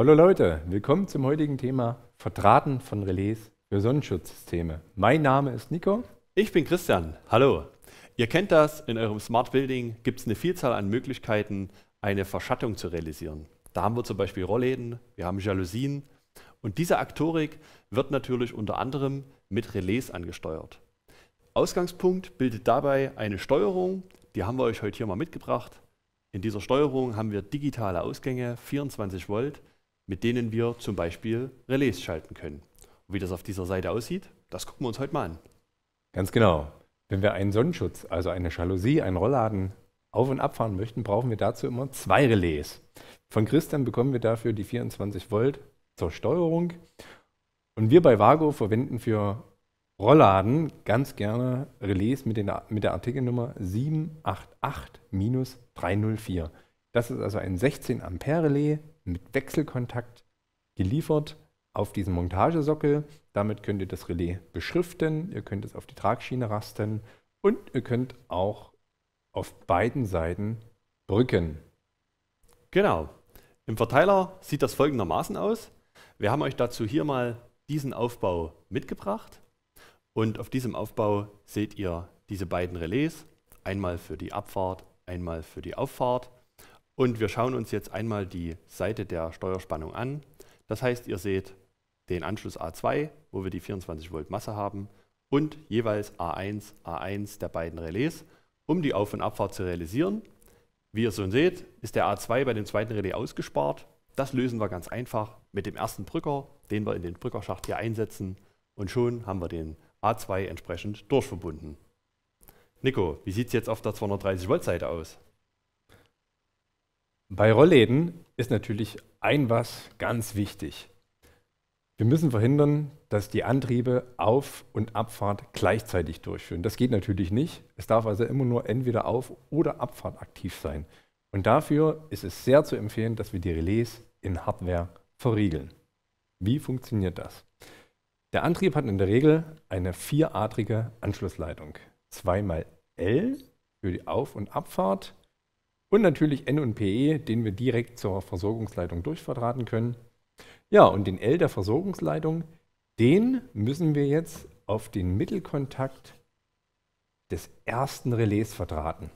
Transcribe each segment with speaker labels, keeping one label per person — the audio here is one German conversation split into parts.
Speaker 1: Hallo Leute, willkommen zum heutigen Thema Verdrahten von Relais für
Speaker 2: Sonnenschutzsysteme. Mein Name ist Nico. Ich bin Christian. Hallo. Ihr kennt das, in eurem Smart Building gibt es eine Vielzahl an Möglichkeiten, eine Verschattung zu realisieren. Da haben wir zum Beispiel Rollläden, wir haben Jalousien und diese Aktorik wird natürlich unter anderem mit Relais angesteuert. Ausgangspunkt bildet dabei eine Steuerung, die haben wir euch heute hier mal mitgebracht. In dieser Steuerung haben wir digitale Ausgänge, 24 Volt, mit denen wir zum Beispiel Relais schalten können. Und wie das auf dieser Seite aussieht, das gucken wir uns heute mal an. Ganz genau. Wenn wir einen Sonnenschutz, also eine
Speaker 1: Jalousie, einen Rollladen auf- und abfahren möchten, brauchen wir dazu immer zwei Relais. Von Christian bekommen wir dafür die 24 Volt zur Steuerung. Und wir bei Vago verwenden für Rollladen ganz gerne Relais mit, den, mit der Artikelnummer 788-304. Das ist also ein 16 Ampere Relais mit Wechselkontakt geliefert auf diesen Montagesockel. Damit könnt ihr das Relais beschriften, ihr könnt es auf die Tragschiene rasten und ihr könnt auch
Speaker 2: auf beiden Seiten brücken. Genau. Im Verteiler sieht das folgendermaßen aus. Wir haben euch dazu hier mal diesen Aufbau mitgebracht. Und auf diesem Aufbau seht ihr diese beiden Relais, einmal für die Abfahrt, einmal für die Auffahrt. Und wir schauen uns jetzt einmal die Seite der Steuerspannung an. Das heißt, ihr seht den Anschluss A2, wo wir die 24 Volt Masse haben, und jeweils A1, A1 der beiden Relais, um die Auf- und Abfahrt zu realisieren. Wie ihr schon seht, ist der A2 bei dem zweiten Relais ausgespart. Das lösen wir ganz einfach mit dem ersten Brücker, den wir in den Brückerschacht hier einsetzen. Und schon haben wir den A2 entsprechend durchverbunden. Nico, wie sieht es jetzt auf der 230 Volt Seite aus?
Speaker 1: Bei Rollläden ist natürlich ein was ganz wichtig. Wir müssen verhindern, dass die Antriebe Auf- und Abfahrt gleichzeitig durchführen. Das geht natürlich nicht. Es darf also immer nur entweder Auf- oder Abfahrt aktiv sein. Und dafür ist es sehr zu empfehlen, dass wir die Relais in Hardware verriegeln. Wie funktioniert das? Der Antrieb hat in der Regel eine vieradrige Anschlussleitung. 2 mal L für die Auf- und Abfahrt, und natürlich N und PE, den wir direkt zur Versorgungsleitung durchverdrahten können. Ja, und den L der Versorgungsleitung, den müssen wir jetzt auf den Mittelkontakt des ersten Relais verdrahten.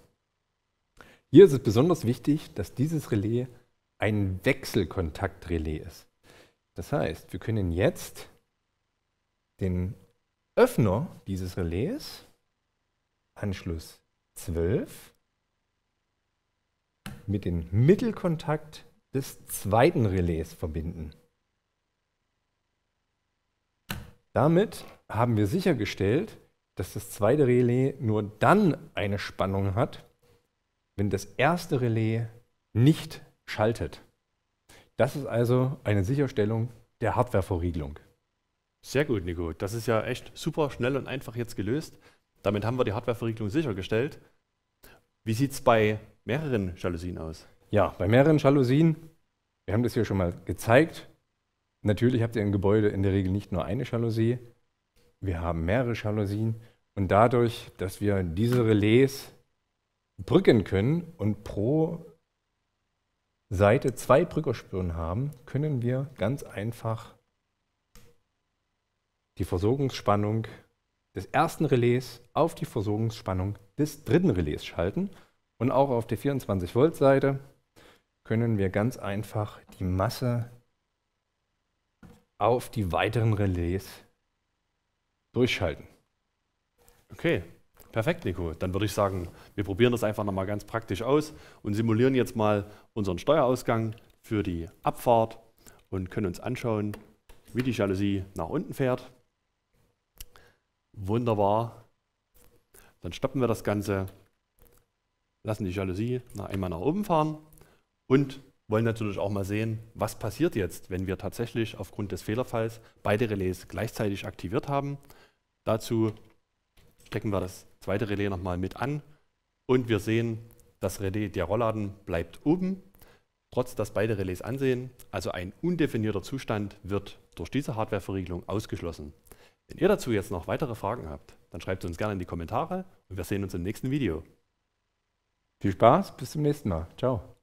Speaker 1: Hier ist es besonders wichtig, dass dieses Relais ein Wechselkontaktrelais ist. Das heißt, wir können jetzt den Öffner dieses Relais, Anschluss 12, mit dem Mittelkontakt des zweiten Relais verbinden. Damit haben wir sichergestellt, dass das zweite Relais nur dann eine Spannung hat, wenn das erste Relais nicht schaltet. Das ist also eine Sicherstellung der Hardwareverriegelung.
Speaker 2: Sehr gut, Nico. Das ist ja echt super schnell und einfach jetzt gelöst. Damit haben wir die Hardwareverriegelung sichergestellt. Wie sieht es bei mehreren Jalousien aus?
Speaker 1: Ja, bei mehreren Jalousien, wir haben das hier schon mal gezeigt. Natürlich habt ihr im Gebäude in der Regel nicht nur eine Jalousie, wir haben mehrere Jalousien. Und dadurch, dass wir diese Relais brücken können und pro Seite zwei Brückerspüren haben, können wir ganz einfach die Versorgungsspannung des ersten Relais auf die Versorgungsspannung des dritten Relais schalten. Und auch auf der 24-Volt-Seite können wir ganz einfach die Masse
Speaker 2: auf die weiteren Relais durchschalten. Okay, perfekt, Nico. Dann würde ich sagen, wir probieren das einfach nochmal ganz praktisch aus und simulieren jetzt mal unseren Steuerausgang für die Abfahrt und können uns anschauen, wie die Jalousie nach unten fährt. Wunderbar. Dann stoppen wir das Ganze lassen die Jalousie nach einmal nach oben fahren und wollen natürlich auch mal sehen, was passiert jetzt, wenn wir tatsächlich aufgrund des Fehlerfalls beide Relais gleichzeitig aktiviert haben. Dazu stecken wir das zweite Relais nochmal mit an und wir sehen, das Relais, der Rollladen bleibt oben, trotz dass beide Relais ansehen. Also ein undefinierter Zustand wird durch diese Hardwareverriegelung ausgeschlossen. Wenn ihr dazu jetzt noch weitere Fragen habt, dann schreibt es uns gerne in die Kommentare und wir sehen uns im nächsten Video. Viel Spaß,
Speaker 1: bis zum nächsten Mal. Ciao.